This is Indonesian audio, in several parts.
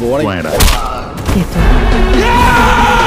a o r a Fuera. Quieto.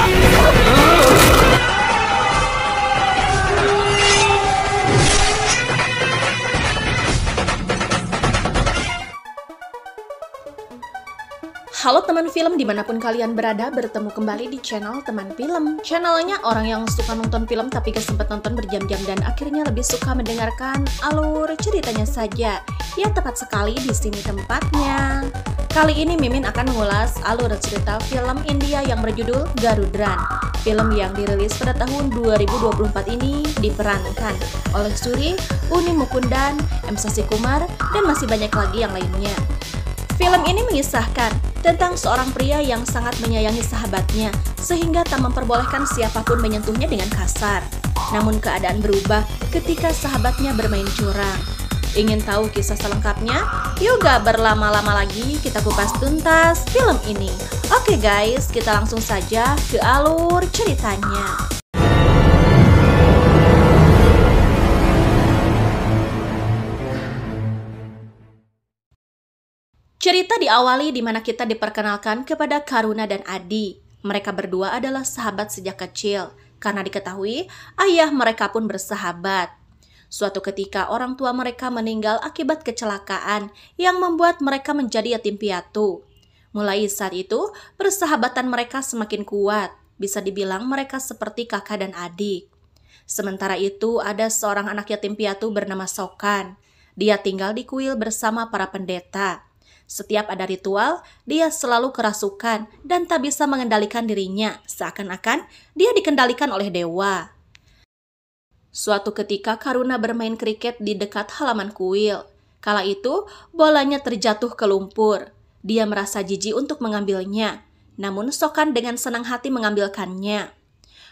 Halo teman film dimanapun kalian berada, bertemu kembali di channel teman film. Channelnya orang yang suka nonton film tapi gak sempat nonton berjam-jam dan akhirnya lebih suka mendengarkan alur ceritanya saja. Ya tepat sekali di sini tempatnya. Kali ini Mimin akan mengulas alur cerita film India yang berjudul Garudran. Film yang dirilis pada tahun 2024 ini diperankan oleh Suri, Uni Mukundan, M. Sasi Kumar, dan masih banyak lagi yang lainnya. Film ini mengisahkan tentang seorang pria yang sangat menyayangi sahabatnya sehingga tak memperbolehkan siapapun menyentuhnya dengan kasar. Namun keadaan berubah ketika sahabatnya bermain curang. Ingin tahu kisah selengkapnya? Yoga berlama-lama lagi kita kupas tuntas film ini. Oke guys, kita langsung saja ke alur ceritanya. Cerita diawali di mana kita diperkenalkan kepada Karuna dan Adi. Mereka berdua adalah sahabat sejak kecil, karena diketahui ayah mereka pun bersahabat. Suatu ketika orang tua mereka meninggal akibat kecelakaan yang membuat mereka menjadi yatim piatu. Mulai saat itu, persahabatan mereka semakin kuat. Bisa dibilang mereka seperti kakak dan adik. Sementara itu, ada seorang anak yatim piatu bernama Sokan. Dia tinggal di kuil bersama para pendeta. Setiap ada ritual, dia selalu kerasukan dan tak bisa mengendalikan dirinya, seakan-akan dia dikendalikan oleh dewa. Suatu ketika Karuna bermain kriket di dekat halaman kuil. Kala itu, bolanya terjatuh ke lumpur. Dia merasa jijik untuk mengambilnya, namun Sokan dengan senang hati mengambilkannya.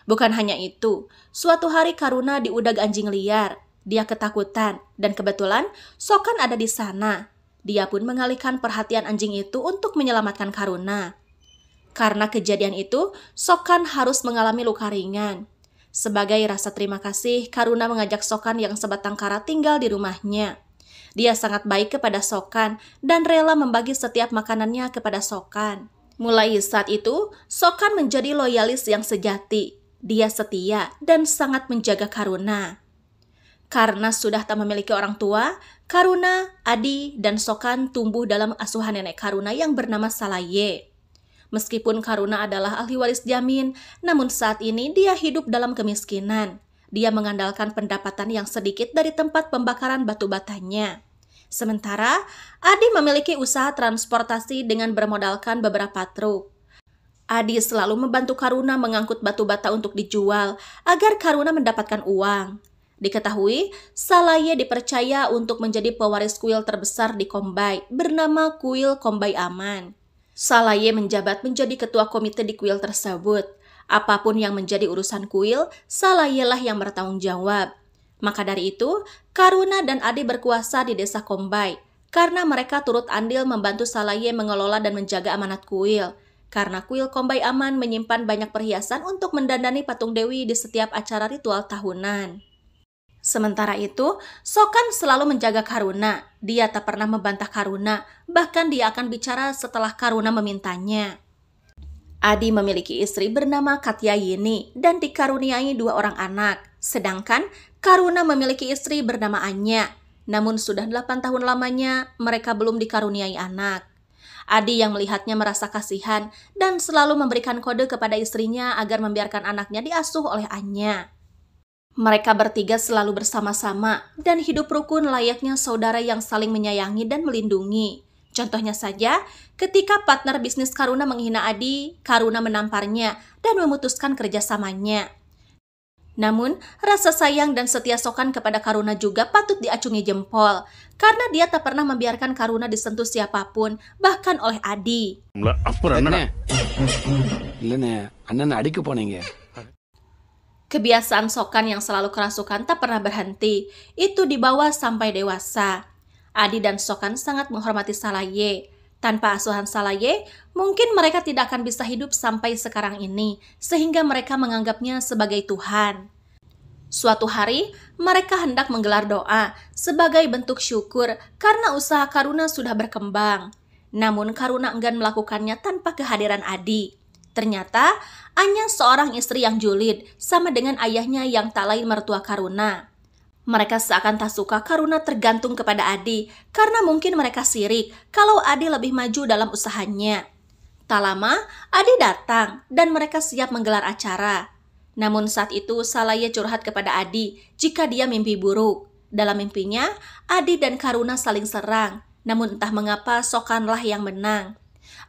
Bukan hanya itu, suatu hari Karuna diudag anjing liar. Dia ketakutan, dan kebetulan Sokan ada di sana. Dia pun mengalihkan perhatian anjing itu untuk menyelamatkan Karuna. Karena kejadian itu, Sokan harus mengalami luka ringan. Sebagai rasa terima kasih, Karuna mengajak Sokan yang sebatang kara tinggal di rumahnya. Dia sangat baik kepada Sokan dan rela membagi setiap makanannya kepada Sokan. Mulai saat itu, Sokan menjadi loyalis yang sejati. Dia setia dan sangat menjaga Karuna. Karena sudah tak memiliki orang tua, Karuna, Adi, dan Sokan tumbuh dalam asuhan nenek Karuna yang bernama Salaye. Meskipun Karuna adalah ahli waris jamin, namun saat ini dia hidup dalam kemiskinan. Dia mengandalkan pendapatan yang sedikit dari tempat pembakaran batu batanya. Sementara, Adi memiliki usaha transportasi dengan bermodalkan beberapa truk. Adi selalu membantu Karuna mengangkut batu bata untuk dijual agar Karuna mendapatkan uang. Diketahui, Salaya dipercaya untuk menjadi pewaris kuil terbesar di Kombai bernama Kuil Kombai Aman. Salaye menjabat menjadi ketua komite di kuil tersebut. Apapun yang menjadi urusan kuil, Salaye lah yang bertanggung jawab. Maka dari itu, Karuna dan Ade berkuasa di desa Kombai karena mereka turut andil membantu Salaye mengelola dan menjaga amanat kuil. Karena kuil Kombai Aman menyimpan banyak perhiasan untuk mendandani patung dewi di setiap acara ritual tahunan. Sementara itu, Sokan selalu menjaga Karuna. Dia tak pernah membantah Karuna, bahkan dia akan bicara setelah Karuna memintanya. Adi memiliki istri bernama Katya Yini dan dikaruniai dua orang anak. Sedangkan Karuna memiliki istri bernama Anya. Namun sudah delapan tahun lamanya mereka belum dikaruniai anak. Adi yang melihatnya merasa kasihan dan selalu memberikan kode kepada istrinya agar membiarkan anaknya diasuh oleh Anya. Mereka bertiga selalu bersama-sama dan hidup rukun layaknya saudara yang saling menyayangi dan melindungi. Contohnya saja, ketika partner bisnis Karuna menghina Adi, Karuna menamparnya dan memutuskan kerjasamanya. Namun, rasa sayang dan setia Sokan kepada Karuna juga patut diacungi jempol, karena dia tak pernah membiarkan Karuna disentuh siapapun, bahkan oleh Adi. Kebiasaan Sokan yang selalu kerasukan tak pernah berhenti. Itu dibawa sampai dewasa. Adi dan Sokan sangat menghormati Salaye. Tanpa asuhan Salaye, mungkin mereka tidak akan bisa hidup sampai sekarang ini, sehingga mereka menganggapnya sebagai Tuhan. Suatu hari, mereka hendak menggelar doa sebagai bentuk syukur karena usaha Karuna sudah berkembang. Namun Karuna enggan melakukannya tanpa kehadiran Adi. Ternyata Anya seorang istri yang julid, sama dengan ayahnya yang tak lain mertua Karuna. Mereka seakan tak suka Karuna tergantung kepada Adi, karena mungkin mereka sirik kalau Adi lebih maju dalam usahanya. Tak lama, Adi datang dan mereka siap menggelar acara. Namun saat itu Salaya curhat kepada Adi jika dia mimpi buruk. Dalam mimpinya, Adi dan Karuna saling serang. Namun entah mengapa Sokanlah yang menang.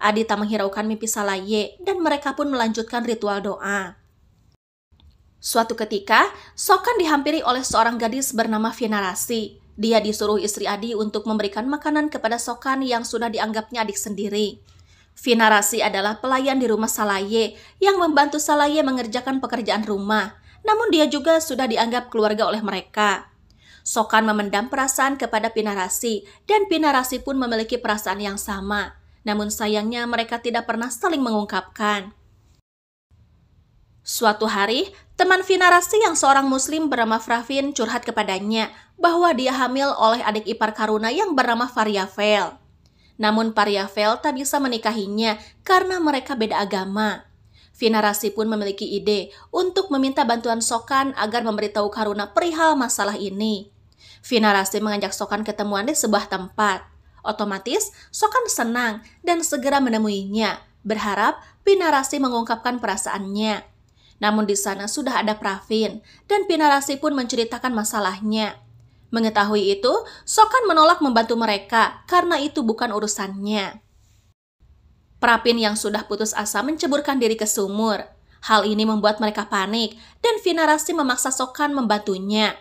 Adita menghiraukan mimpi Salaye dan mereka pun melanjutkan ritual doa. Suatu ketika, Sokan dihampiri oleh seorang gadis bernama Vinarasi. Dia disuruh istri Adi untuk memberikan makanan kepada Sokan yang sudah dianggapnya adik sendiri. Vinarasi adalah pelayan di rumah Salaye yang membantu Salaye mengerjakan pekerjaan rumah. Namun dia juga sudah dianggap keluarga oleh mereka. Sokan memendam perasaan kepada Pinarasi dan Pinarasi pun memiliki perasaan yang sama namun sayangnya mereka tidak pernah saling mengungkapkan. Suatu hari, teman Vina Rasti yang seorang muslim bernama Fravin curhat kepadanya bahwa dia hamil oleh adik ipar Karuna yang bernama Variavel. Namun Variavel tak bisa menikahinya karena mereka beda agama. Vina Rasti pun memiliki ide untuk meminta bantuan Sokan agar memberitahu Karuna perihal masalah ini. Vina Rasti mengajak Sokan ketemuan di sebuah tempat. Otomatis, Sokan senang dan segera menemuinya, berharap Pinarasi mengungkapkan perasaannya. Namun di sana sudah ada Pravin, dan Pinarasi pun menceritakan masalahnya. Mengetahui itu, Sokan menolak membantu mereka karena itu bukan urusannya. Prapin yang sudah putus asa menceburkan diri ke sumur. Hal ini membuat mereka panik dan Vinarasi memaksa Sokan membantunya.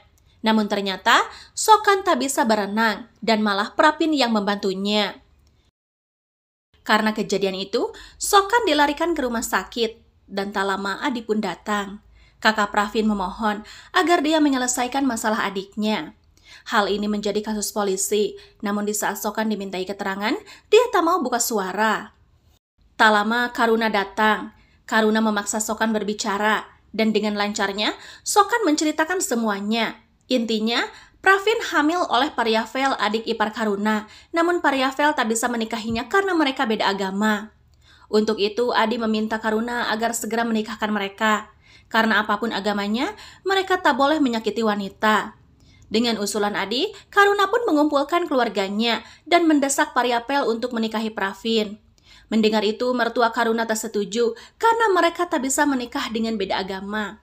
Namun ternyata Sokan tak bisa berenang dan malah Prapin yang membantunya. Karena kejadian itu, Sokan dilarikan ke rumah sakit dan tak lama Adi pun datang. Kakak Pravin memohon agar dia menyelesaikan masalah adiknya. Hal ini menjadi kasus polisi, namun di saat Sokan dimintai keterangan, dia tak mau buka suara. Tak lama Karuna datang. Karuna memaksa Sokan berbicara, dan dengan lancarnya, Sokan menceritakan semuanya. Intinya, Pravin hamil oleh Pariavel adik ipar Karuna, namun Pariavel tak bisa menikahinya karena mereka beda agama. Untuk itu, Adi meminta Karuna agar segera menikahkan mereka. Karena apapun agamanya, mereka tak boleh menyakiti wanita. Dengan usulan Adi, Karuna pun mengumpulkan keluarganya dan mendesak Pariapel untuk menikahi Pravin. Mendengar itu, mertua Karuna tak setuju karena mereka tak bisa menikah dengan beda agama.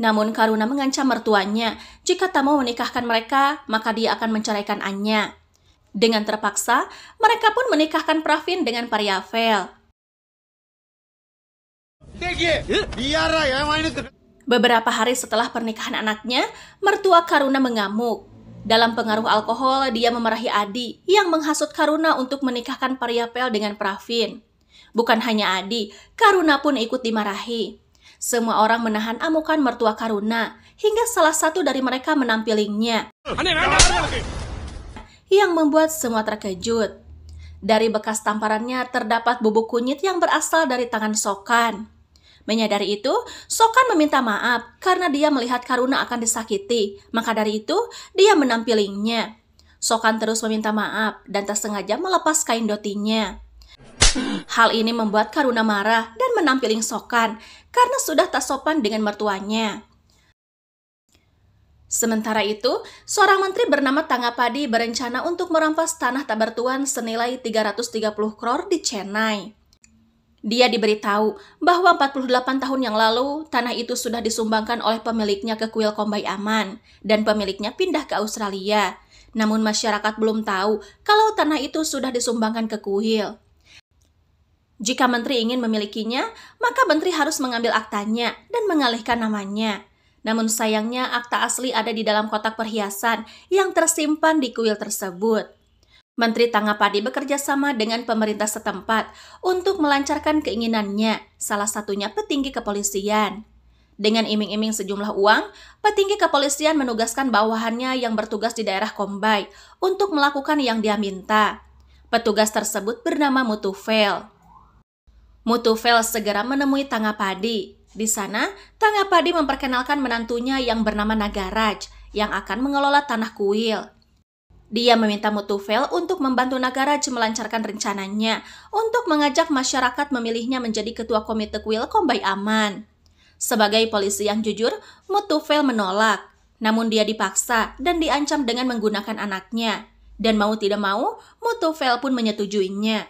Namun Karuna mengancam mertuanya, jika tak mau menikahkan mereka, maka dia akan menceraikan Anya. Dengan terpaksa, mereka pun menikahkan Pravin dengan Pariavel. Beberapa hari setelah pernikahan anaknya, mertua Karuna mengamuk. Dalam pengaruh alkohol, dia memarahi Adi yang menghasut Karuna untuk menikahkan Pariavel dengan Pravin. Bukan hanya Adi, Karuna pun ikut dimarahi. Semua orang menahan amukan mertua Karuna, hingga salah satu dari mereka menampilinya. Yang membuat semua terkejut. Dari bekas tamparannya terdapat bubuk kunyit yang berasal dari tangan Sokan. Menyadari itu, Sokan meminta maaf karena dia melihat Karuna akan disakiti. Maka dari itu, dia menampilinya. Sokan terus meminta maaf dan tersengaja melepas kain dotinya. Hal ini membuat Karuna marah dan menampiling sokan karena sudah tak sopan dengan mertuanya. Sementara itu, seorang menteri bernama Tangapadi berencana untuk merampas tanah tak bertuan senilai 330 kror di Chennai. Dia diberitahu bahwa 48 tahun yang lalu, tanah itu sudah disumbangkan oleh pemiliknya ke kuil Kombai Aman, dan pemiliknya pindah ke Australia. Namun masyarakat belum tahu kalau tanah itu sudah disumbangkan ke kuil. Jika menteri ingin memilikinya, maka menteri harus mengambil aktanya dan mengalihkan namanya. Namun sayangnya akta asli ada di dalam kotak perhiasan yang tersimpan di kuil tersebut. Menteri Tangapadi bekerja sama dengan pemerintah setempat untuk melancarkan keinginannya, salah satunya petinggi kepolisian. Dengan iming-iming sejumlah uang, petinggi kepolisian menugaskan bawahannya yang bertugas di daerah Kombai untuk melakukan yang dia minta. Petugas tersebut bernama Mutufel. Mutuvel segera menemui Tanga Padi. Di sana, Tanga Padi memperkenalkan menantunya yang bernama Nagaraj yang akan mengelola tanah kuil. Dia meminta Mutuvel untuk membantu Nagaraj melancarkan rencananya untuk mengajak masyarakat memilihnya menjadi ketua komite kuil Kombai Aman. Sebagai polisi yang jujur, Mutuvel menolak. Namun dia dipaksa dan diancam dengan menggunakan anaknya. Dan mau tidak mau, Mutuvel pun menyetujuinya.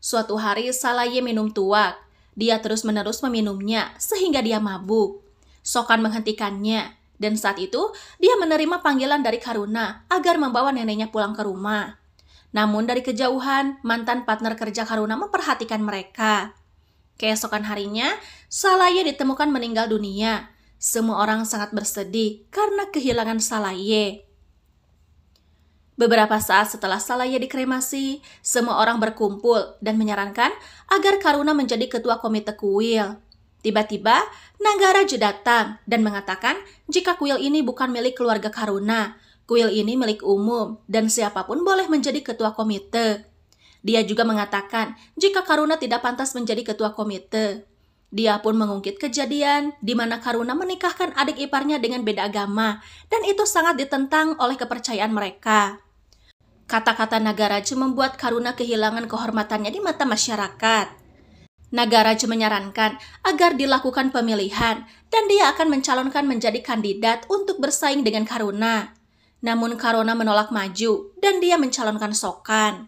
Suatu hari Salaye minum tuak. Dia terus-menerus meminumnya sehingga dia mabuk. Sokan menghentikannya. Dan saat itu, dia menerima panggilan dari Karuna agar membawa neneknya pulang ke rumah. Namun dari kejauhan, mantan partner kerja Karuna memperhatikan mereka. Keesokan harinya, Salaye ditemukan meninggal dunia. Semua orang sangat bersedih karena kehilangan Salaye. Beberapa saat setelah Salaya dikremasi, semua orang berkumpul dan menyarankan agar Karuna menjadi ketua komite kuil. Tiba-tiba, Nanggaraju datang dan mengatakan jika kuil ini bukan milik keluarga Karuna. Kuil ini milik umum dan siapapun boleh menjadi ketua komite. Dia juga mengatakan jika Karuna tidak pantas menjadi ketua komite. Dia pun mengungkit kejadian di mana Karuna menikahkan adik iparnya dengan beda agama dan itu sangat ditentang oleh kepercayaan mereka. Kata-kata Nagaraj membuat Karuna kehilangan kehormatannya di mata masyarakat. Nagaraj menyarankan agar dilakukan pemilihan dan dia akan mencalonkan menjadi kandidat untuk bersaing dengan Karuna. Namun Karuna menolak maju dan dia mencalonkan Sokan.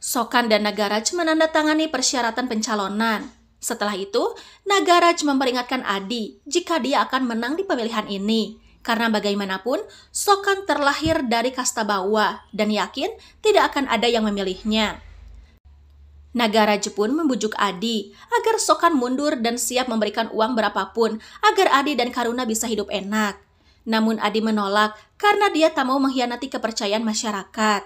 Sokan dan Nagaraj menandatangani persyaratan pencalonan. Setelah itu, Nagaraj memperingatkan Adi jika dia akan menang di pemilihan ini. Karena bagaimanapun, Sokan terlahir dari kasta bawah dan yakin tidak akan ada yang memilihnya. Nagaraja pun membujuk Adi agar Sokan mundur dan siap memberikan uang berapapun agar Adi dan Karuna bisa hidup enak. Namun Adi menolak karena dia tak mau mengkhianati kepercayaan masyarakat.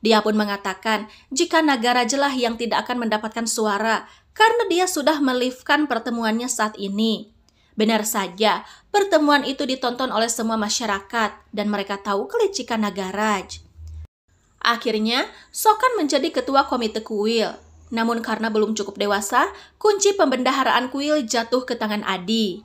Dia pun mengatakan jika Nagaraja lah yang tidak akan mendapatkan suara karena dia sudah melifkan pertemuannya saat ini. Benar saja, pertemuan itu ditonton oleh semua masyarakat dan mereka tahu kelicikan Nagaraj. Akhirnya, Sokan menjadi ketua komite kuil. Namun karena belum cukup dewasa, kunci pembendaharaan kuil jatuh ke tangan Adi.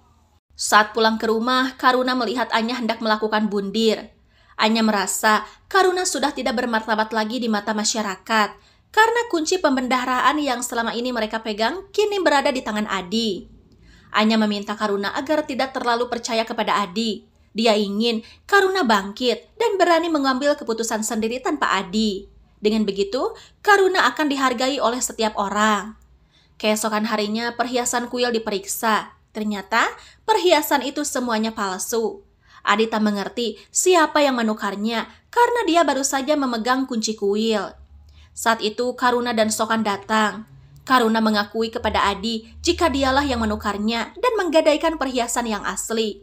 Saat pulang ke rumah, Karuna melihat Anya hendak melakukan bundir. Anya merasa Karuna sudah tidak bermartabat lagi di mata masyarakat karena kunci pembendaharaan yang selama ini mereka pegang kini berada di tangan Adi. Anya meminta Karuna agar tidak terlalu percaya kepada Adi. Dia ingin Karuna bangkit dan berani mengambil keputusan sendiri tanpa Adi. Dengan begitu, Karuna akan dihargai oleh setiap orang. Keesokan harinya perhiasan kuil diperiksa. Ternyata perhiasan itu semuanya palsu. Adi tak mengerti siapa yang menukarnya karena dia baru saja memegang kunci kuil. Saat itu Karuna dan Sokan datang. Karuna mengakui kepada Adi jika dialah yang menukarnya dan menggadaikan perhiasan yang asli.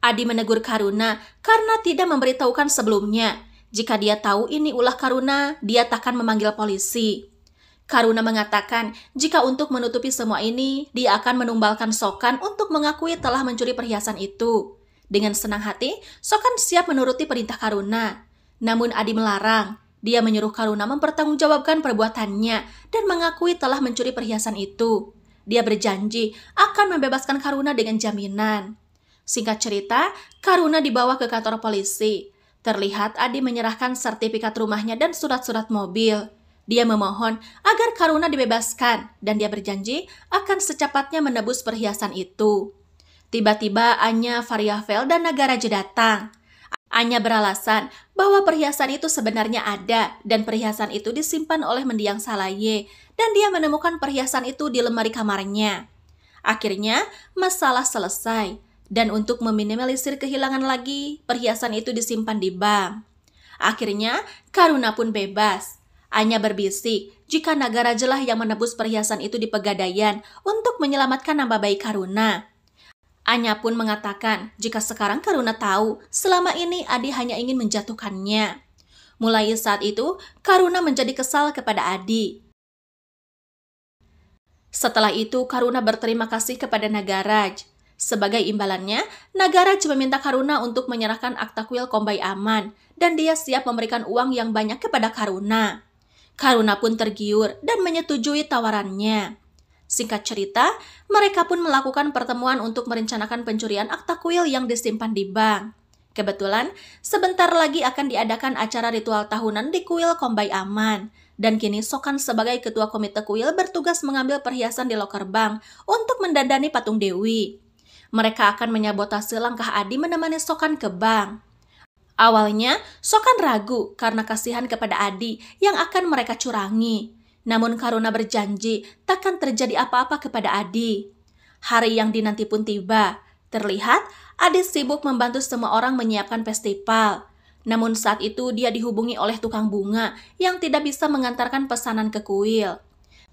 Adi menegur Karuna karena tidak memberitahukan sebelumnya. Jika dia tahu ini ulah Karuna, dia takkan memanggil polisi. Karuna mengatakan jika untuk menutupi semua ini, dia akan menumbalkan Sokan untuk mengakui telah mencuri perhiasan itu. Dengan senang hati, Sokan siap menuruti perintah Karuna. Namun Adi melarang. Dia menyuruh Karuna mempertanggungjawabkan perbuatannya dan mengakui telah mencuri perhiasan itu. Dia berjanji akan membebaskan Karuna dengan jaminan. Singkat cerita, Karuna dibawa ke kantor polisi. Terlihat Adi menyerahkan sertifikat rumahnya dan surat-surat mobil. Dia memohon agar Karuna dibebaskan dan dia berjanji akan secepatnya menebus perhiasan itu. Tiba-tiba Anya Vel dan Nagaraja datang. Anya beralasan bahwa perhiasan itu sebenarnya ada dan perhiasan itu disimpan oleh mendiang Salaye dan dia menemukan perhiasan itu di lemari kamarnya. Akhirnya, masalah selesai dan untuk meminimalisir kehilangan lagi, perhiasan itu disimpan di bank. Akhirnya, Karuna pun bebas. Anya berbisik jika naga rajalah yang menebus perhiasan itu di Pegadaian untuk menyelamatkan nama baik Karuna. Anya pun mengatakan jika sekarang Karuna tahu selama ini Adi hanya ingin menjatuhkannya. Mulai saat itu, Karuna menjadi kesal kepada Adi. Setelah itu, Karuna berterima kasih kepada Nagaraj. Sebagai imbalannya, Nagaraj meminta Karuna untuk menyerahkan akta kuil Kombai Aman, dan dia siap memberikan uang yang banyak kepada Karuna. Karuna pun tergiur dan menyetujui tawarannya. Singkat cerita, mereka pun melakukan pertemuan untuk merencanakan pencurian akta kuil yang disimpan di bank. Kebetulan, sebentar lagi akan diadakan acara ritual tahunan di kuil Kombai Aman. Dan kini Sokan sebagai ketua komite kuil bertugas mengambil perhiasan di loker bank untuk mendandani patung Dewi. Mereka akan menyabotase langkah Adi menemani Sokan ke bank. Awalnya, Sokan ragu karena kasihan kepada Adi yang akan mereka curangi. Namun Karuna berjanji takkan terjadi apa-apa kepada Adi. Hari yang dinanti pun tiba. Terlihat Adi sibuk membantu semua orang menyiapkan festival. Namun saat itu dia dihubungi oleh tukang bunga yang tidak bisa mengantarkan pesanan ke kuil.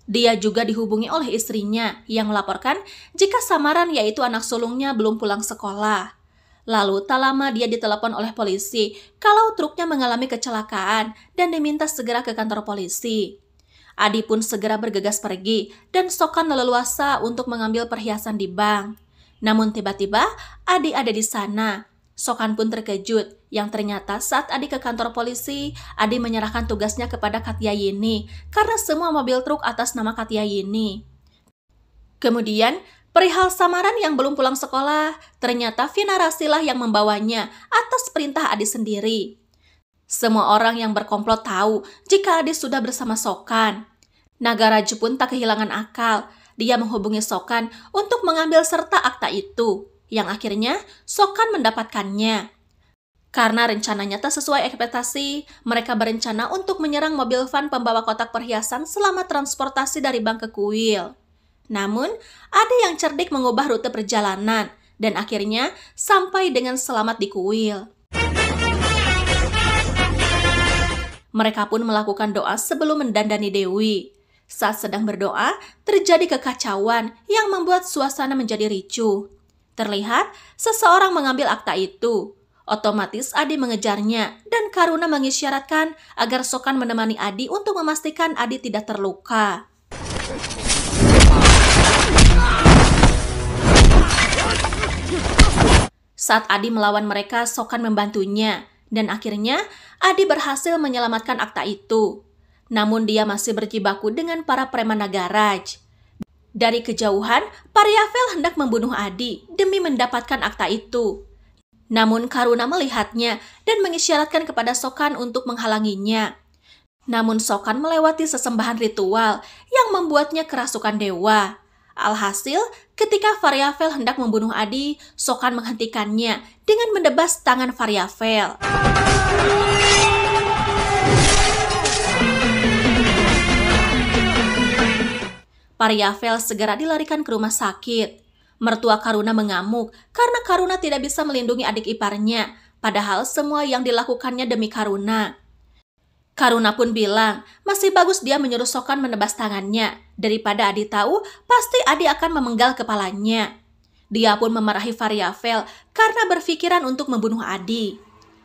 Dia juga dihubungi oleh istrinya yang melaporkan jika samaran yaitu anak sulungnya belum pulang sekolah. Lalu tak lama dia ditelepon oleh polisi kalau truknya mengalami kecelakaan dan diminta segera ke kantor polisi. Adi pun segera bergegas pergi dan sokan leluasa untuk mengambil perhiasan di bank. Namun tiba-tiba Adi ada di sana. Sokan pun terkejut yang ternyata saat Adi ke kantor polisi, Adi menyerahkan tugasnya kepada Katya Yini karena semua mobil truk atas nama Katya Yini. Kemudian, perihal samaran yang belum pulang sekolah, ternyata Vina Rasilah yang membawanya atas perintah Adi sendiri. Semua orang yang berkomplot tahu jika Ade sudah bersama Sokan. Nagaraju pun tak kehilangan akal. Dia menghubungi Sokan untuk mengambil serta akta itu, yang akhirnya Sokan mendapatkannya. Karena rencananya tak sesuai ekspektasi, mereka berencana untuk menyerang mobil van pembawa kotak perhiasan selama transportasi dari bank ke kuil. Namun, ada yang cerdik mengubah rute perjalanan dan akhirnya sampai dengan selamat di kuil. Mereka pun melakukan doa sebelum mendandani Dewi. Saat sedang berdoa, terjadi kekacauan yang membuat suasana menjadi ricu. Terlihat seseorang mengambil akta itu. Otomatis Adi mengejarnya dan Karuna mengisyaratkan agar Sokan menemani Adi untuk memastikan Adi tidak terluka. Saat Adi melawan mereka, Sokan membantunya. Dan akhirnya, Adi berhasil menyelamatkan akta itu. Namun dia masih berjibaku dengan para preman Nagaraj. Dari kejauhan, Pariavel hendak membunuh Adi demi mendapatkan akta itu. Namun Karuna melihatnya dan mengisyaratkan kepada Sokan untuk menghalanginya. Namun Sokan melewati sesembahan ritual yang membuatnya kerasukan dewa. Alhasil, Ketika Variafel hendak membunuh Adi, Sokan menghentikannya dengan mendebas tangan Variafel. Variafel segera dilarikan ke rumah sakit. Mertua Karuna mengamuk karena Karuna tidak bisa melindungi adik iparnya, padahal semua yang dilakukannya demi Karuna. Karuna pun bilang, masih bagus dia menyuruh Sokan menebas tangannya. Daripada Adi tahu, pasti Adi akan memenggal kepalanya. Dia pun memarahi Variavel karena berpikiran untuk membunuh Adi.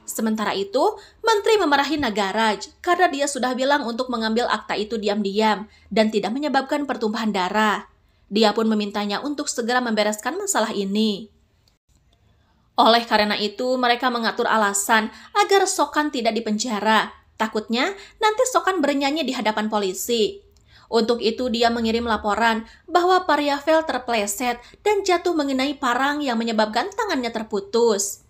Sementara itu, Menteri memarahi Nagaraj karena dia sudah bilang untuk mengambil akta itu diam-diam dan tidak menyebabkan pertumpahan darah. Dia pun memintanya untuk segera membereskan masalah ini. Oleh karena itu, mereka mengatur alasan agar Sokan tidak dipenjara Takutnya nanti Sokan bernyanyi di hadapan polisi. Untuk itu dia mengirim laporan bahwa Pariavel terpleset dan jatuh mengenai parang yang menyebabkan tangannya terputus.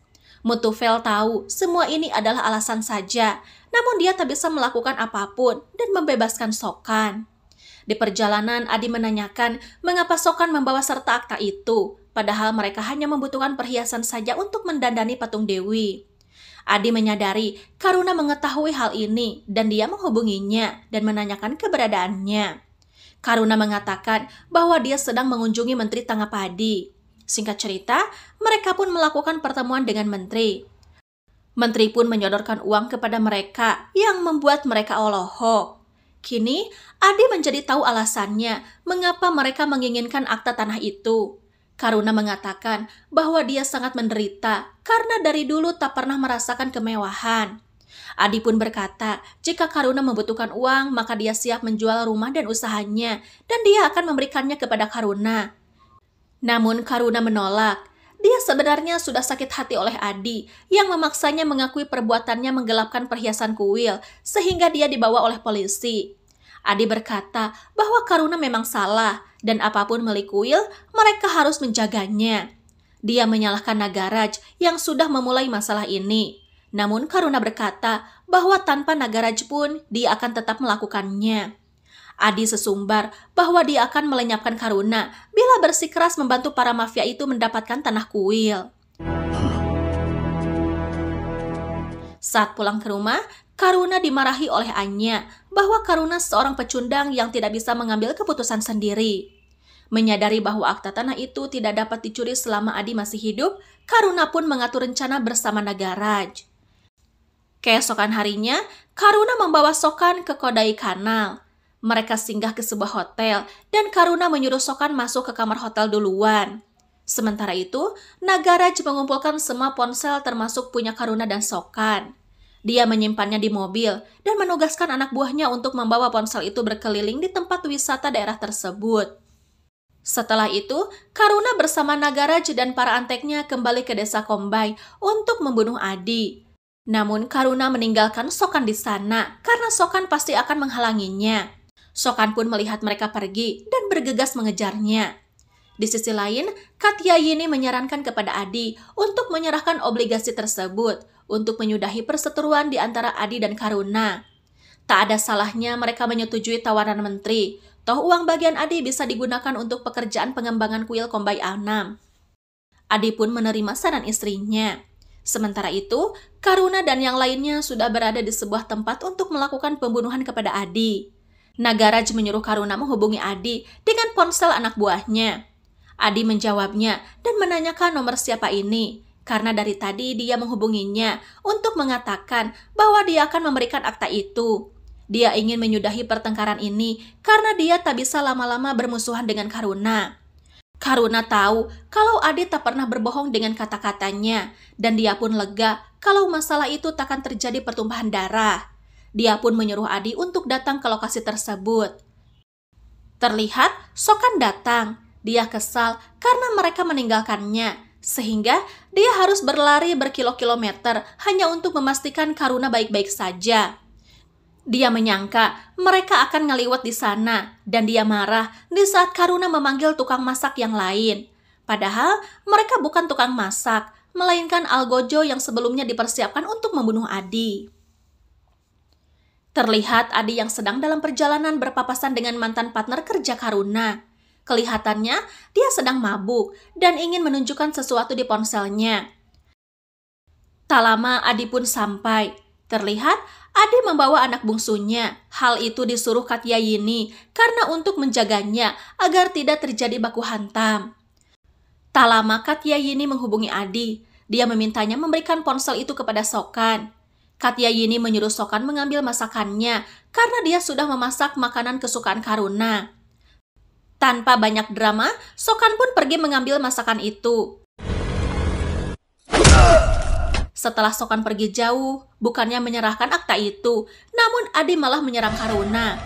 Mutufel tahu semua ini adalah alasan saja, namun dia tak bisa melakukan apapun dan membebaskan Sokan. Di perjalanan, Adi menanyakan mengapa Sokan membawa serta akta itu, padahal mereka hanya membutuhkan perhiasan saja untuk mendandani patung Dewi. Adi menyadari Karuna mengetahui hal ini dan dia menghubunginya dan menanyakan keberadaannya. Karuna mengatakan bahwa dia sedang mengunjungi Menteri Tangapadi. Singkat cerita, mereka pun melakukan pertemuan dengan Menteri. Menteri pun menyodorkan uang kepada mereka yang membuat mereka oloho. Kini, Adi menjadi tahu alasannya mengapa mereka menginginkan akta tanah itu. Karuna mengatakan bahwa dia sangat menderita karena dari dulu tak pernah merasakan kemewahan. Adi pun berkata, jika Karuna membutuhkan uang, maka dia siap menjual rumah dan usahanya, dan dia akan memberikannya kepada Karuna. Namun Karuna menolak. Dia sebenarnya sudah sakit hati oleh Adi yang memaksanya mengakui perbuatannya menggelapkan perhiasan kuil sehingga dia dibawa oleh polisi. Adi berkata bahwa Karuna memang salah dan apapun milik kuil, mereka harus menjaganya. Dia menyalahkan Nagaraj yang sudah memulai masalah ini. Namun Karuna berkata bahwa tanpa Nagaraj pun dia akan tetap melakukannya. Adi sesumbar bahwa dia akan melenyapkan Karuna bila bersikeras membantu para mafia itu mendapatkan tanah kuil. Saat pulang ke rumah, Karuna dimarahi oleh Anya bahwa Karuna seorang pecundang yang tidak bisa mengambil keputusan sendiri. Menyadari bahwa akta tanah itu tidak dapat dicuri selama Adi masih hidup, Karuna pun mengatur rencana bersama Nagaraj. Keesokan harinya, Karuna membawa Sokan ke Kodai Kanal. Mereka singgah ke sebuah hotel dan Karuna menyuruh Sokan masuk ke kamar hotel duluan. Sementara itu, Nagaraj mengumpulkan semua ponsel termasuk punya Karuna dan Sokan. Dia menyimpannya di mobil dan menugaskan anak buahnya untuk membawa ponsel itu berkeliling di tempat wisata daerah tersebut. Setelah itu, Karuna bersama Nagaraj dan para anteknya kembali ke desa Kombai untuk membunuh Adi. Namun Karuna meninggalkan Sokan di sana karena Sokan pasti akan menghalanginya. Sokan pun melihat mereka pergi dan bergegas mengejarnya. Di sisi lain, Katya Yini menyarankan kepada Adi untuk menyerahkan obligasi tersebut untuk menyudahi perseteruan di antara Adi dan Karuna. Tak ada salahnya mereka menyetujui tawaran menteri, toh uang bagian Adi bisa digunakan untuk pekerjaan pengembangan kuil Kombai A6. Adi pun menerima saran istrinya. Sementara itu, Karuna dan yang lainnya sudah berada di sebuah tempat untuk melakukan pembunuhan kepada Adi. Nagaraj menyuruh Karuna menghubungi Adi dengan ponsel anak buahnya. Adi menjawabnya dan menanyakan nomor siapa ini. Karena dari tadi dia menghubunginya untuk mengatakan bahwa dia akan memberikan akta itu. Dia ingin menyudahi pertengkaran ini karena dia tak bisa lama-lama bermusuhan dengan Karuna. Karuna tahu kalau Adi tak pernah berbohong dengan kata-katanya, dan dia pun lega kalau masalah itu takkan terjadi pertumpahan darah. Dia pun menyuruh Adi untuk datang ke lokasi tersebut. Terlihat, Sokan datang. Dia kesal karena mereka meninggalkannya, sehingga dia harus berlari berkilo-kilometer hanya untuk memastikan Karuna baik-baik saja. Dia menyangka mereka akan ngeliwat di sana, dan dia marah di saat Karuna memanggil tukang masak yang lain. Padahal mereka bukan tukang masak, melainkan Algojo yang sebelumnya dipersiapkan untuk membunuh Adi. Terlihat Adi yang sedang dalam perjalanan berpapasan dengan mantan partner kerja Karuna. Kelihatannya, dia sedang mabuk dan ingin menunjukkan sesuatu di ponselnya. Tak lama Adi pun sampai. Terlihat Adi membawa anak bungsunya. Hal itu disuruh Katya Yini karena untuk menjaganya agar tidak terjadi baku hantam. Tak lama Katya Yini menghubungi Adi. Dia memintanya memberikan ponsel itu kepada Sokan. Katya Yini menyuruh Sokan mengambil masakannya karena dia sudah memasak makanan kesukaan Karuna. Tanpa banyak drama, Sokan pun pergi mengambil masakan itu. Setelah Sokan pergi jauh, bukannya menyerahkan akta itu, namun Adi malah menyerang Haruna.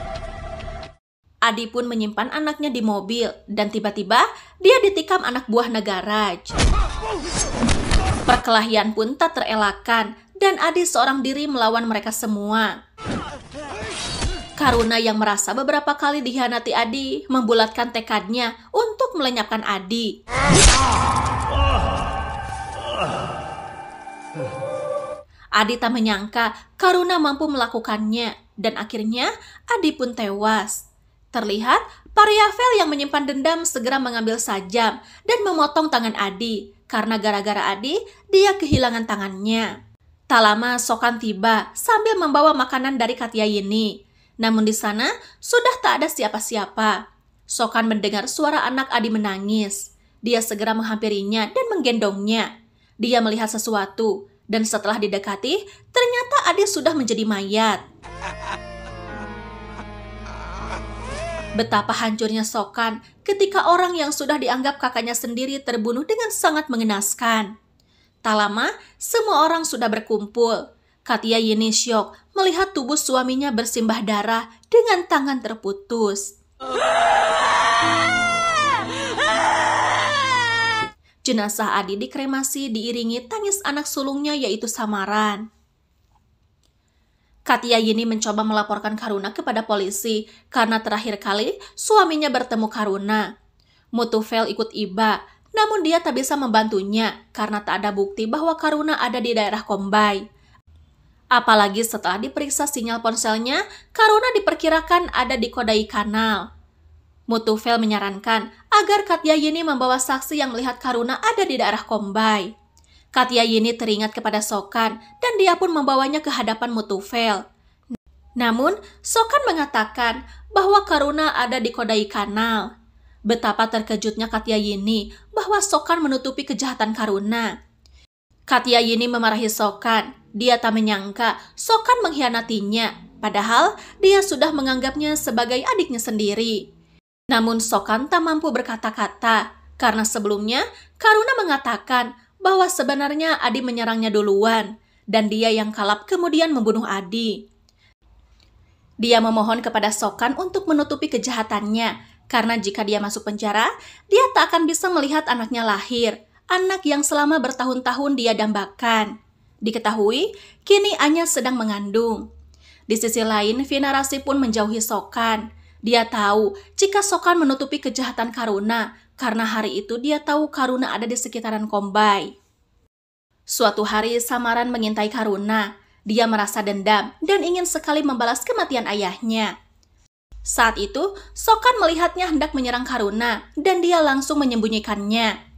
Adi pun menyimpan anaknya di mobil, dan tiba-tiba dia ditikam anak buah Nagaraj. Perkelahian pun tak terelakkan, dan Adi seorang diri melawan mereka semua. Karuna yang merasa beberapa kali dihianati Adi membulatkan tekadnya untuk melenyapkan Adi. Adi tak menyangka Karuna mampu melakukannya dan akhirnya Adi pun tewas. Terlihat Pariavel yang menyimpan dendam segera mengambil sajam dan memotong tangan Adi karena gara-gara Adi dia kehilangan tangannya. Tak lama Sokan tiba sambil membawa makanan dari ini. Namun di sana sudah tak ada siapa-siapa. Sokan mendengar suara anak Adi menangis. Dia segera menghampirinya dan menggendongnya. Dia melihat sesuatu, dan setelah didekati, ternyata Adi sudah menjadi mayat. Betapa hancurnya Sokan ketika orang yang sudah dianggap kakaknya sendiri terbunuh dengan sangat mengenaskan. Tak lama, semua orang sudah berkumpul. Katia Yinisyok melihat tubuh suaminya bersimbah darah dengan tangan terputus. Jenazah Adi dikremasi diiringi tangis anak sulungnya yaitu Samaran. Katia Yini mencoba melaporkan Karuna kepada polisi karena terakhir kali suaminya bertemu Karuna. Mutufel ikut iba, namun dia tak bisa membantunya karena tak ada bukti bahwa Karuna ada di daerah Kombai. Apalagi setelah diperiksa sinyal ponselnya, Karuna diperkirakan ada di dikodai kanal. Mutufel menyarankan agar Katya Yini membawa saksi yang melihat Karuna ada di daerah Kombai. Katya Yini teringat kepada Sokan dan dia pun membawanya ke hadapan Mutufel. Namun, Sokan mengatakan bahwa Karuna ada di Kodai Kanal. Betapa terkejutnya Katya Yini bahwa Sokan menutupi kejahatan Karuna. Katia Yini memarahi Sokan. Dia tak menyangka Sokan mengkhianatinya, padahal dia sudah menganggapnya sebagai adiknya sendiri. Namun Sokan tak mampu berkata-kata, karena sebelumnya Karuna mengatakan bahwa sebenarnya Adi menyerangnya duluan, dan dia yang kalap kemudian membunuh Adi. Dia memohon kepada Sokan untuk menutupi kejahatannya, karena jika dia masuk penjara, dia tak akan bisa melihat anaknya lahir anak yang selama bertahun-tahun dia dambakan. Diketahui, kini Anya sedang mengandung. Di sisi lain, Vinarasi pun menjauhi Sokan. Dia tahu jika Sokan menutupi kejahatan Karuna, karena hari itu dia tahu Karuna ada di sekitaran Kombai. Suatu hari, Samaran mengintai Karuna. Dia merasa dendam dan ingin sekali membalas kematian ayahnya. Saat itu, Sokan melihatnya hendak menyerang Karuna, dan dia langsung menyembunyikannya.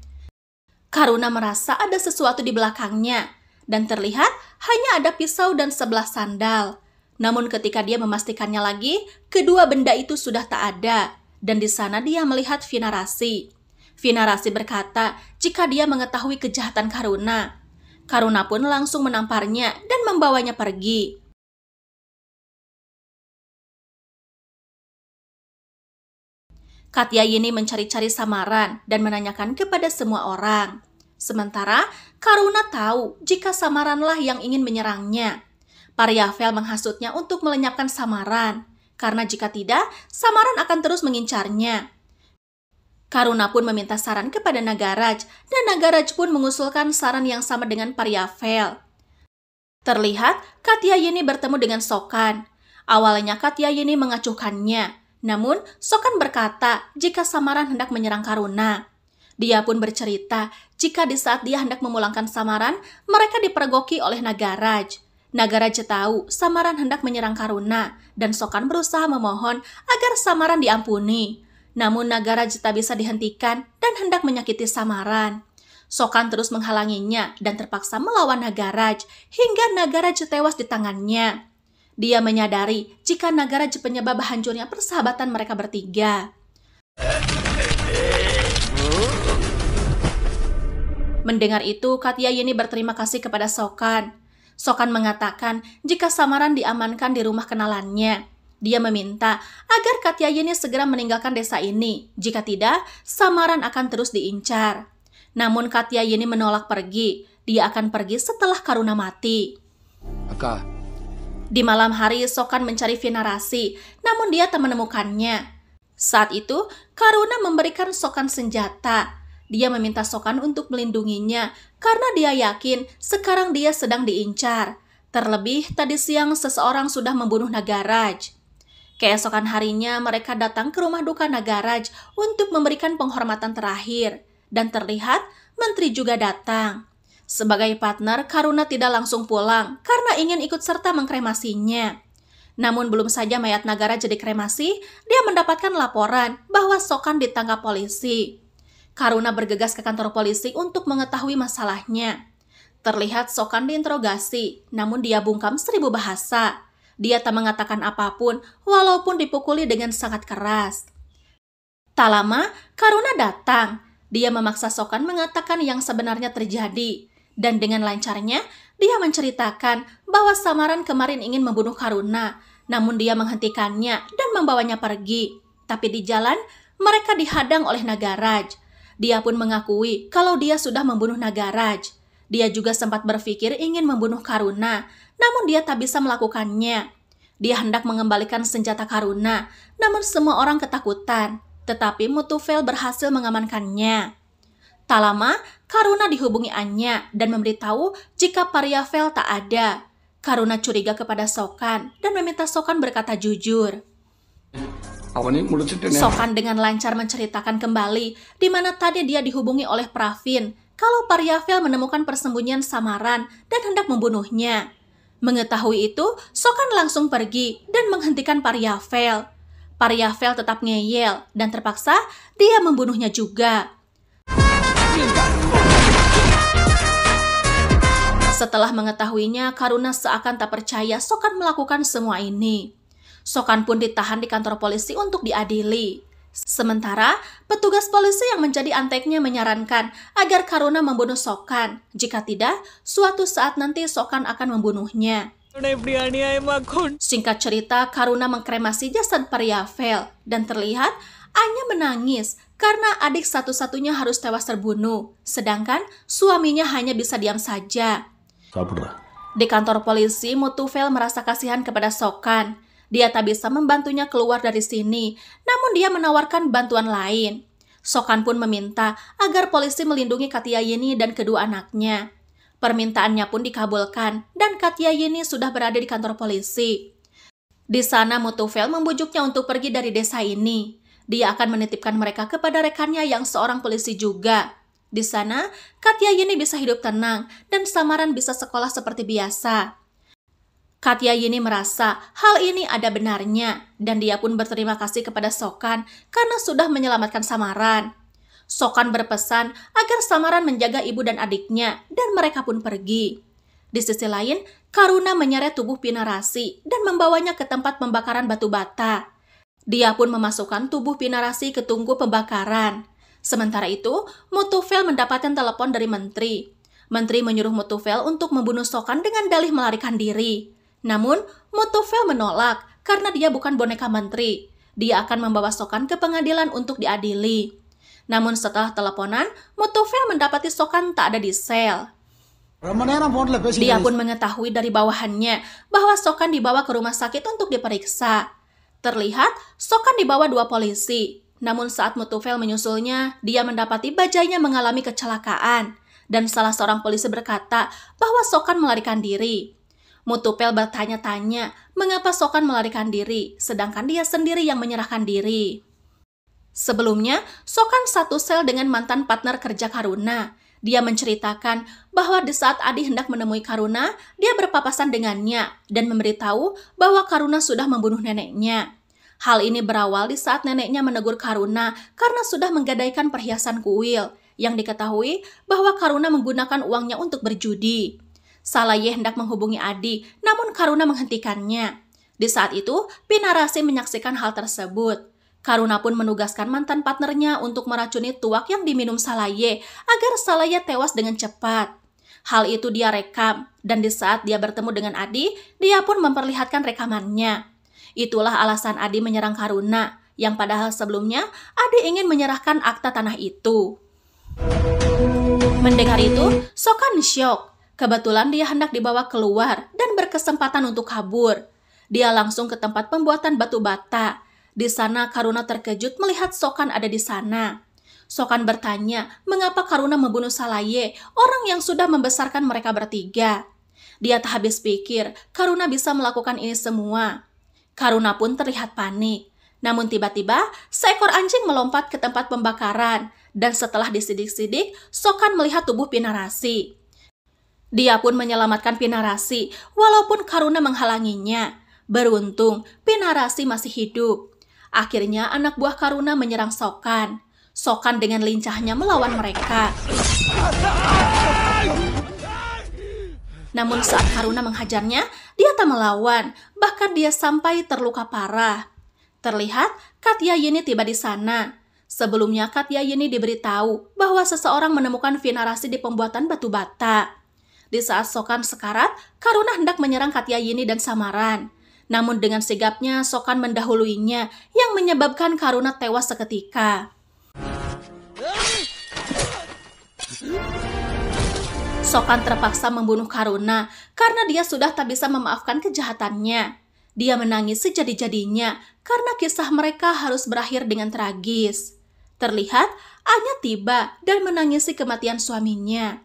Karuna merasa ada sesuatu di belakangnya, dan terlihat hanya ada pisau dan sebelah sandal. Namun ketika dia memastikannya lagi, kedua benda itu sudah tak ada, dan di sana dia melihat Vinarasi. Vinarasi berkata jika dia mengetahui kejahatan Karuna. Karuna pun langsung menamparnya dan membawanya pergi. Katya ini mencari-cari samaran dan menanyakan kepada semua orang. Sementara Karuna tahu jika samaranlah yang ingin menyerangnya. Pariavel menghasutnya untuk melenyapkan samaran, karena jika tidak, samaran akan terus mengincarnya. Karuna pun meminta saran kepada Nagaraj, dan Nagaraj pun mengusulkan saran yang sama dengan Pariavel. Terlihat, Katya Yeni bertemu dengan Sokan. Awalnya Katya Yeni mengacuhkannya, namun Sokan berkata jika samaran hendak menyerang Karuna. Dia pun bercerita jika di saat dia hendak memulangkan Samaran, mereka dipergoki oleh Nagaraj. Nagaraj tahu Samaran hendak menyerang Karuna dan Sokan berusaha memohon agar Samaran diampuni. Namun Nagaraj tak bisa dihentikan dan hendak menyakiti Samaran. Sokan terus menghalanginya dan terpaksa melawan Nagaraj hingga Nagaraj tewas di tangannya. Dia menyadari jika Nagaraj penyebab hancurnya persahabatan mereka bertiga. Mendengar itu, Yeni berterima kasih kepada Sokan. Sokan mengatakan jika Samaran diamankan di rumah kenalannya. Dia meminta agar Yeni segera meninggalkan desa ini. Jika tidak, Samaran akan terus diincar. Namun Yeni menolak pergi. Dia akan pergi setelah Karuna mati. Aka. Di malam hari, Sokan mencari Vinarasi, namun dia tak menemukannya. Saat itu, Karuna memberikan Sokan senjata. Dia meminta Sokan untuk melindunginya karena dia yakin sekarang dia sedang diincar. Terlebih tadi siang seseorang sudah membunuh Nagaraj. Keesokan harinya mereka datang ke rumah duka Nagaraj untuk memberikan penghormatan terakhir. Dan terlihat menteri juga datang. Sebagai partner, Karuna tidak langsung pulang karena ingin ikut serta mengkremasinya. Namun belum saja mayat Nagara jadi kremasi, dia mendapatkan laporan bahwa Sokan ditangkap polisi. Karuna bergegas ke kantor polisi untuk mengetahui masalahnya. Terlihat Sokan diinterogasi, namun dia bungkam seribu bahasa. Dia tak mengatakan apapun, walaupun dipukuli dengan sangat keras. Tak lama, Karuna datang. Dia memaksa Sokan mengatakan yang sebenarnya terjadi. Dan dengan lancarnya, dia menceritakan bahwa Samaran kemarin ingin membunuh Karuna, namun dia menghentikannya dan membawanya pergi. Tapi di jalan, mereka dihadang oleh Nagaraj. Dia pun mengakui kalau dia sudah membunuh Nagaraj. Dia juga sempat berpikir ingin membunuh Karuna, namun dia tak bisa melakukannya. Dia hendak mengembalikan senjata Karuna, namun semua orang ketakutan. Tetapi Mutuvel berhasil mengamankannya. Tak lama, Karuna dihubungi Anya dan memberitahu jika Pariavel tak ada. Karuna curiga kepada Sokan dan meminta Sokan berkata jujur. Sofan dengan lancar menceritakan kembali di mana tadi dia dihubungi oleh Pravin kalau Pariavel menemukan persembunyian samaran dan hendak membunuhnya. Mengetahui itu, Sokan langsung pergi dan menghentikan Pariavel. Pariavel tetap ngeyel dan terpaksa dia membunuhnya juga. Setelah mengetahuinya, Karuna seakan tak percaya Sokan melakukan semua ini. Sokan pun ditahan di kantor polisi untuk diadili. Sementara, petugas polisi yang menjadi anteknya menyarankan agar Karuna membunuh Sokan. Jika tidak, suatu saat nanti Sokan akan membunuhnya. Singkat cerita, Karuna mengkremasi jasad Periafel dan terlihat Anya menangis karena adik satu-satunya harus tewas terbunuh, sedangkan suaminya hanya bisa diam saja. Di kantor polisi, Vel merasa kasihan kepada Sokan dia tak bisa membantunya keluar dari sini, namun dia menawarkan bantuan lain. Sokan pun meminta agar polisi melindungi Katia Yeni dan kedua anaknya. Permintaannya pun dikabulkan dan Katia Yeni sudah berada di kantor polisi. Di sana Mutufel membujuknya untuk pergi dari desa ini. Dia akan menitipkan mereka kepada rekannya yang seorang polisi juga. Di sana, Katia Yeni bisa hidup tenang dan Samaran bisa sekolah seperti biasa. Katya Yini merasa hal ini ada benarnya dan dia pun berterima kasih kepada Sokan karena sudah menyelamatkan Samaran. Sokan berpesan agar Samaran menjaga ibu dan adiknya dan mereka pun pergi. Di sisi lain, Karuna menyeret tubuh Pinarasi dan membawanya ke tempat pembakaran batu bata. Dia pun memasukkan tubuh Pinarasi ke tunggu pembakaran. Sementara itu, Mutufel mendapatkan telepon dari menteri. Menteri menyuruh Mutufel untuk membunuh Sokan dengan dalih melarikan diri. Namun, Motovel menolak karena dia bukan boneka menteri. Dia akan membawa Sokan ke pengadilan untuk diadili. Namun setelah teleponan, Motovel mendapati Sokan tak ada di sel. Dia pun mengetahui dari bawahannya bahwa Sokan dibawa ke rumah sakit untuk diperiksa. Terlihat, Sokan dibawa dua polisi. Namun saat Motovel menyusulnya, dia mendapati bajainya mengalami kecelakaan. Dan salah seorang polisi berkata bahwa Sokan melarikan diri. Mutupel bertanya-tanya mengapa Sokan melarikan diri, sedangkan dia sendiri yang menyerahkan diri. Sebelumnya, Sokan satu sel dengan mantan partner kerja Karuna. Dia menceritakan bahwa di saat Adi hendak menemui Karuna, dia berpapasan dengannya dan memberitahu bahwa Karuna sudah membunuh neneknya. Hal ini berawal di saat neneknya menegur Karuna karena sudah menggadaikan perhiasan kuil, yang diketahui bahwa Karuna menggunakan uangnya untuk berjudi. Salaye hendak menghubungi Adi, namun Karuna menghentikannya. Di saat itu, Pinarasi menyaksikan hal tersebut. Karuna pun menugaskan mantan partnernya untuk meracuni tuak yang diminum Salaye agar Salaye tewas dengan cepat. Hal itu dia rekam, dan di saat dia bertemu dengan Adi, dia pun memperlihatkan rekamannya. Itulah alasan Adi menyerang Karuna, yang padahal sebelumnya Adi ingin menyerahkan akta tanah itu. Mendengar itu, Sokan syok. Kebetulan dia hendak dibawa keluar dan berkesempatan untuk kabur. Dia langsung ke tempat pembuatan batu bata. Di sana Karuna terkejut melihat Sokan ada di sana. Sokan bertanya mengapa Karuna membunuh Salaye, orang yang sudah membesarkan mereka bertiga. Dia tak habis pikir Karuna bisa melakukan ini semua. Karuna pun terlihat panik. Namun tiba-tiba, seekor anjing melompat ke tempat pembakaran, dan setelah disidik-sidik, Sokan melihat tubuh Pinarasi. Dia pun menyelamatkan Pinarasi, walaupun Karuna menghalanginya. Beruntung, Pinarasi masih hidup. Akhirnya anak buah Karuna menyerang Sokan. Sokan dengan lincahnya melawan mereka. Namun saat Karuna menghajarnya, dia tak melawan, bahkan dia sampai terluka parah. Terlihat Katya Yeni tiba di sana. Sebelumnya Katya Yeni diberitahu bahwa seseorang menemukan Vinarasi di pembuatan batu bata. Di saat Sokan sekarat, Karuna hendak menyerang Yini dan Samaran. Namun dengan sigapnya, Sokan mendahuluinya yang menyebabkan Karuna tewas seketika. Sokan terpaksa membunuh Karuna karena dia sudah tak bisa memaafkan kejahatannya. Dia menangis sejadi-jadinya karena kisah mereka harus berakhir dengan tragis. Terlihat, Anya tiba dan menangisi kematian suaminya.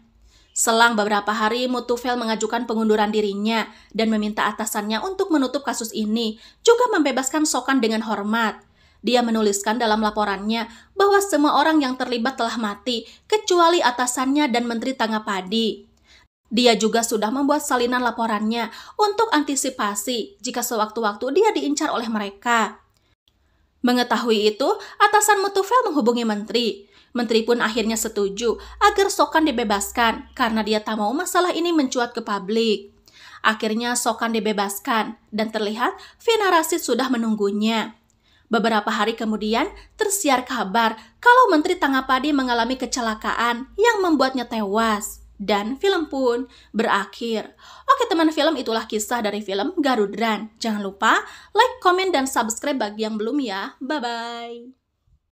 Selang beberapa hari, Mutuvel mengajukan pengunduran dirinya dan meminta atasannya untuk menutup kasus ini, juga membebaskan Sokan dengan hormat. Dia menuliskan dalam laporannya bahwa semua orang yang terlibat telah mati, kecuali atasannya dan Menteri Tangapadi. Dia juga sudah membuat salinan laporannya untuk antisipasi jika sewaktu-waktu dia diincar oleh mereka. Mengetahui itu, atasan Mutuvel menghubungi menteri. Menteri pun akhirnya setuju agar Sokan dibebaskan karena dia tak mau masalah ini mencuat ke publik. Akhirnya Sokan dibebaskan dan terlihat Vina Rasid sudah menunggunya. Beberapa hari kemudian, tersiar kabar kalau Menteri Tangapadi mengalami kecelakaan yang membuatnya tewas. Dan film pun berakhir. Oke teman film, itulah kisah dari film Garudran. Jangan lupa like, komen, dan subscribe bagi yang belum ya. Bye-bye.